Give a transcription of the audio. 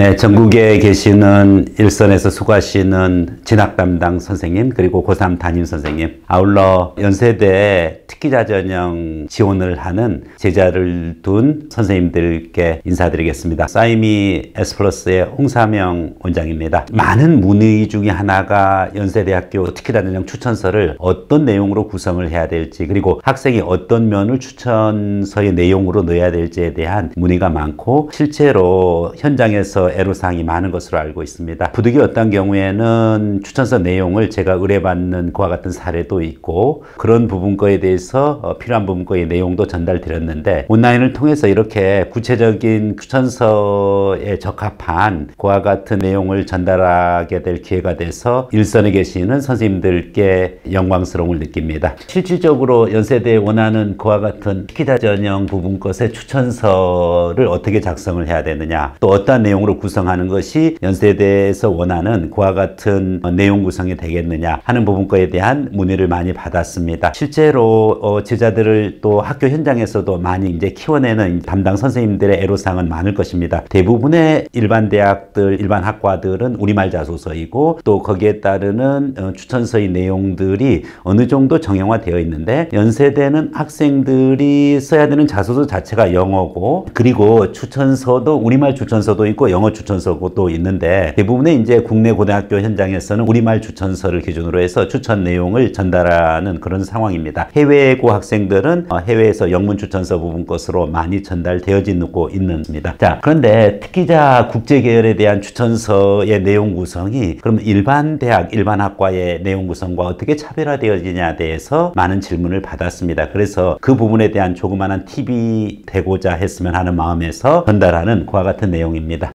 네, 전국에 계시는 일선에서 수고하시는 진학 담당 선생님 그리고 고3 담임 선생님 아울러 연세대 특기자 전형 지원을 하는 제자를 둔 선생님들께 인사드리겠습니다. 사이미 S플러스의 홍사명 원장입니다. 많은 문의 중에 하나가 연세대학교 특기자 전형 추천서를 어떤 내용으로 구성을 해야 될지 그리고 학생이 어떤 면을 추천서의 내용으로 넣어야 될지에 대한 문의가 많고 실제로 현장에서 대 애로사항이 많은 것으로 알고 있습니다. 부득이 어떤 경우에는 추천서 내용을 제가 의뢰받는 그와 같은 사례도 있고 그런 부분 거에 대해서 어, 필요한 부분 거의 내용도 전달드렸는데 온라인을 통해서 이렇게 구체적인 추천서에 적합한 그와 같은 내용을 전달하게 될 기회가 돼서 일선에 계시는 선생님들께 영광스러움을 느낍니다. 실질적으로 연세대에 원하는 그와 같은 피키다 전형 부분 것의 추천서를 어떻게 작성을 해야 되느냐 또 어떤 내용으로 총합으로 구성하는 것이 연세대에서 원하는 그와 같은 내용 구성이 되겠느냐 하는 부분과에 대한 문의를 많이 받았습니다. 실제로 어, 제자들을 또 학교 현장에서도 많이 이제 키워내는 담당 선생님들의 애로사항은 많을 것입니다. 대부분의 일반 대학들, 일반 학과들은 우리말 자소서이고 또 거기에 따르는 어, 추천서의 내용들이 어느 정도 정형화되어 있는데 연세대는 학생들이 써야 되는 자소서 자체가 영어고 그리고 추천서도 우리말 추천서도 있고 영어 영어 추천서고 또 있는데 대부분의 이제 국내 고등학교 현장에서는 우리말 추천서를 기준으로 해서 추천 내용을 전달하는 그런 상황입니다. 해외 고학생들은 어, 해외에서 영문 추천서 부분 것으로 많이 전달되어지고 있는 겁니다. 자, 그런데 특기자 국제 계열에 대한 추천서의 내용 구성이 그럼 일반 대학, 일반 학과의 내용 구성과 어떻게 차별화되어지냐에 대해서 많은 질문을 받았습니다. 그래서 그 부분에 대한 조그마한 팁이 되고자 했으면 하는 마음에서 전달하는 그와 같은 내용입니다.